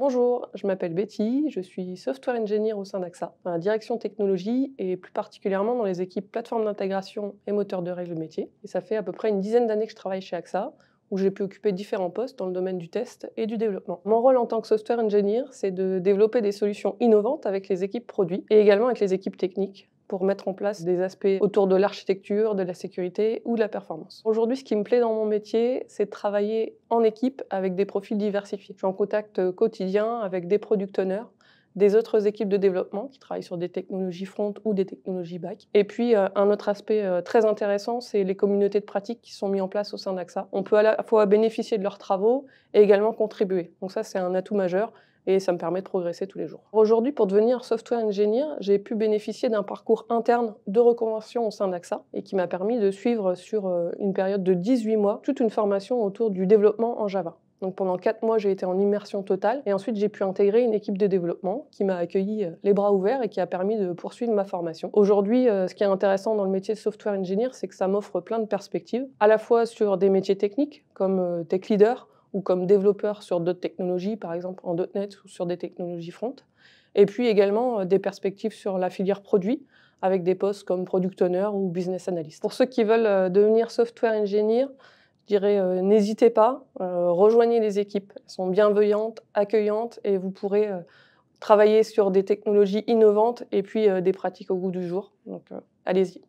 Bonjour, je m'appelle Betty, je suis software engineer au sein d'AXA, dans la direction technologie et plus particulièrement dans les équipes plateforme d'intégration et moteur de règles métier. Et ça fait à peu près une dizaine d'années que je travaille chez AXA, où j'ai pu occuper différents postes dans le domaine du test et du développement. Mon rôle en tant que software engineer, c'est de développer des solutions innovantes avec les équipes produits et également avec les équipes techniques pour mettre en place des aspects autour de l'architecture, de la sécurité ou de la performance. Aujourd'hui, ce qui me plaît dans mon métier, c'est de travailler en équipe avec des profils diversifiés. Je suis en contact euh, quotidien avec des product owners, des autres équipes de développement qui travaillent sur des technologies front ou des technologies back. Et puis, euh, un autre aspect euh, très intéressant, c'est les communautés de pratique qui sont mises en place au sein d'AXA. On peut à la fois bénéficier de leurs travaux et également contribuer. Donc ça, c'est un atout majeur et ça me permet de progresser tous les jours. Aujourd'hui, pour devenir software engineer, j'ai pu bénéficier d'un parcours interne de reconversion au sein d'AXA et qui m'a permis de suivre sur euh, une période de 18 mois toute une formation autour du développement en Java. Donc pendant 4 mois, j'ai été en immersion totale et ensuite j'ai pu intégrer une équipe de développement qui m'a accueilli euh, les bras ouverts et qui a permis de poursuivre ma formation. Aujourd'hui, euh, ce qui est intéressant dans le métier de software engineer, c'est que ça m'offre plein de perspectives, à la fois sur des métiers techniques comme tech leader, ou comme développeur sur d'autres technologies, par exemple en .NET ou sur des technologies front. Et puis également euh, des perspectives sur la filière produit avec des postes comme product owner ou business analyst. Pour ceux qui veulent euh, devenir software engineer, je dirais euh, n'hésitez pas, rejoignez les équipes. Elles sont bienveillantes, accueillantes et vous pourrez travailler sur des technologies innovantes et puis des pratiques au goût du jour. Donc allez-y.